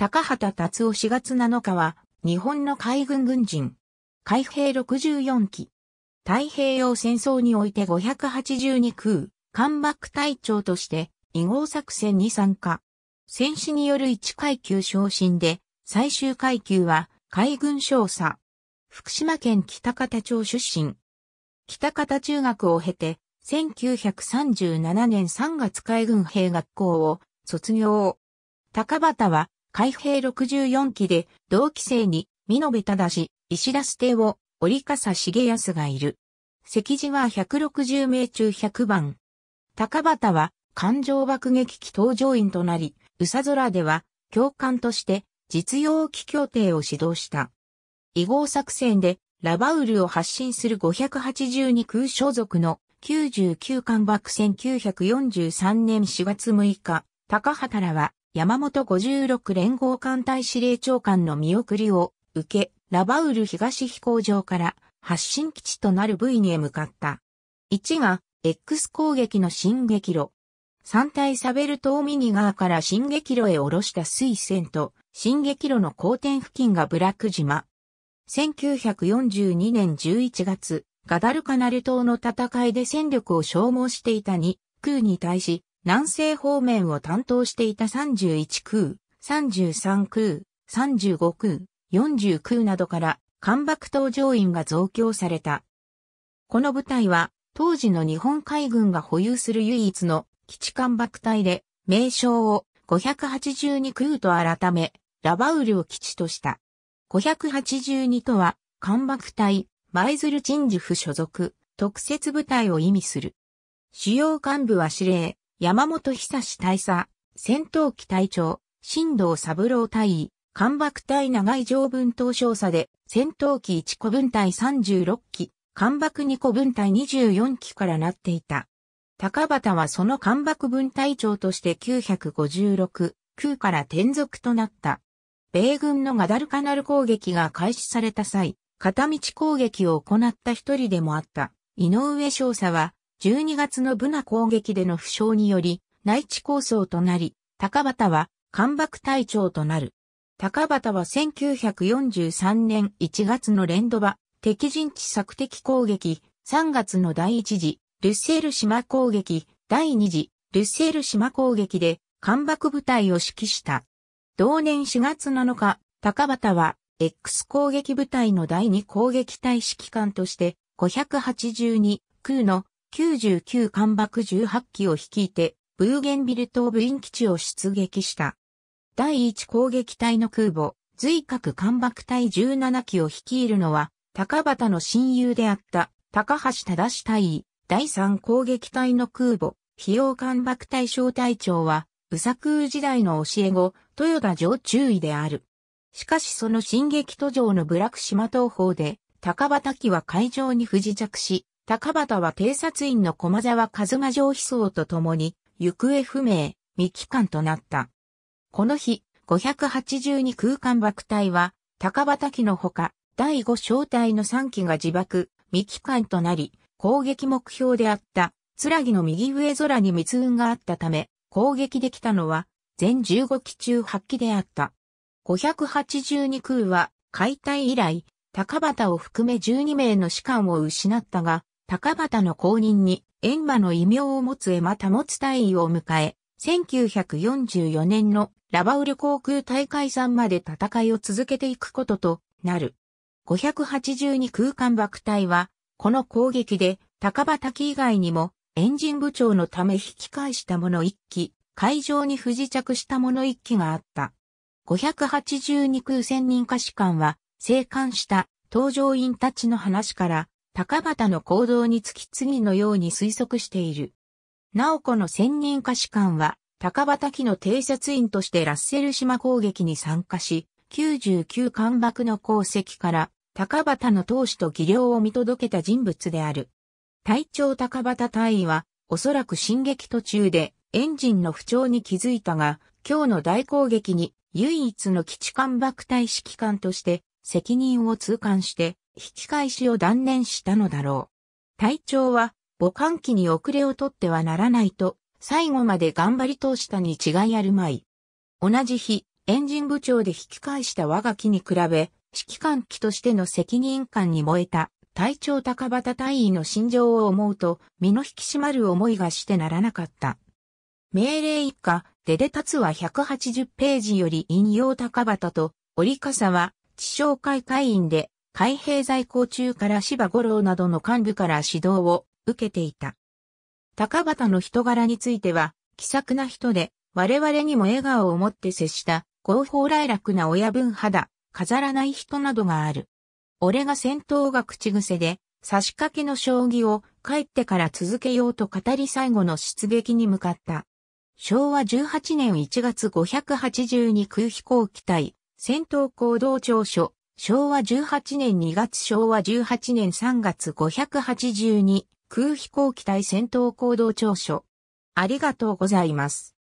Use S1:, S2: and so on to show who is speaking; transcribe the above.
S1: 高畑達夫4月7日は、日本の海軍軍人。海兵64機。太平洋戦争において582空、艦爆隊長として、2号作戦に参加。戦死による1階級昇進で、最終階級は、海軍少佐。福島県北方町出身。北方中学を経て、1937年3月海軍兵学校を卒業。高畑は海兵64機で同期生に美延忠し、石田捨てを折笠重康がいる。石字は160名中100番。高畑は艦上爆撃機搭乗員となり、宇佐空では教官として実用機協定を指導した。異合作戦でラバウルを発進する582空所属の99艦爆戦943年4月6日、高畑らは山本56連合艦隊司令長官の見送りを受け、ラバウル東飛行場から発進基地となる部位に向かった。1が X 攻撃の進撃路。3対サベル島ミニガーから進撃路へ下ろした水戦と、進撃路の交点付近がブラック島。1942年11月、ガダルカナル島の戦いで戦力を消耗していた2空に対し、南西方面を担当していた31空、33空、35空、40空などから艦爆搭乗員が増強された。この部隊は当時の日本海軍が保有する唯一の基地艦爆隊で名称を582空と改め、ラバウルを基地とした。582とは艦爆隊、舞鶴ンジ府所属、特設部隊を意味する。主要幹部は司令、山本久志大佐、戦闘機隊長、新藤三郎隊員、艦爆隊長井上分等少佐で、戦闘機1個分隊36機、艦爆2個分隊24機からなっていた。高畑はその艦爆分隊長として956、空から転属となった。米軍のガダルカナル攻撃が開始された際、片道攻撃を行った一人でもあった。井上少佐は、12月のブナ攻撃での負傷により、内地構想となり、高畑は関白隊長となる。高畑は1943年1月の連ド場、敵陣地索敵攻撃、3月の第1次、ルッセール島攻撃、第2次、ルッセール島攻撃で、関白部隊を指揮した。同年4月7日、高畑は、X 攻撃部隊の第2攻撃隊指揮官として、582空の99艦爆18機を率いて、ブーゲンビル島部員基地を出撃した。第1攻撃隊の空母、随核艦爆隊17機を率いるのは、高畑の親友であった、高橋正隊尉、第3攻撃隊の空母、費用艦爆隊小隊長は、宇佐空時代の教え子、豊田城中尉である。しかしその進撃途上の部落島東方で、高畑機は海上に不時着し、高畑は偵察員の駒沢和馬上飛走と共に、行方不明、未帰還となった。この日、582空間爆隊は、高畑機のほか、第5小隊の3機が自爆、未帰還となり、攻撃目標であった、つらぎの右上空に密運があったため、攻撃できたのは、全15機中8機であった。582空は、解体以来、高畑を含め12名の士官を失ったが、高畑の後任に、閻魔の異名を持つ閻魔保つ隊員を迎え、1944年のラバウル航空大会山まで戦いを続けていくこととなる。582空間爆隊は、この攻撃で、高畑以外にも、エンジン部長のため引き返したもの1機、海上に不時着したもの1機があった。582空戦人歌士官は、生還した搭乗員たちの話から、高畑の行動につき次のように推測している。直子の専任歌士官は、高畑機の偵察員としてラッセル島攻撃に参加し、99艦爆の功績から、高畑の闘資と技量を見届けた人物である。隊長高畑隊員は、おそらく進撃途中で、エンジンの不調に気づいたが、今日の大攻撃に唯一の基地艦爆隊指揮官として責任を痛感して引き返しを断念したのだろう。隊長は、母艦機に遅れをとってはならないと、最後まで頑張り通したに違いあるまい。同じ日、エンジン部長で引き返した我が機に比べ、指揮官機としての責任感に燃えた、隊長高畑隊員の心情を思うと、身の引き締まる思いがしてならなかった。命令一家、デデタツは180ページより引用高畑と、折笠は、地上会会員で、海兵在校中から芝五郎などの幹部から指導を受けていた。高畑の人柄については、気さくな人で、我々にも笑顔を持って接した、合法来楽な親分肌、飾らない人などがある。俺が戦闘が口癖で、差し掛けの将棋を帰ってから続けようと語り最後の出撃に向かった。昭和18年1月582空飛行機隊、戦闘行動調書、昭和18年2月昭和18年3月582空飛行機対戦闘行動調書。ありがとうございます。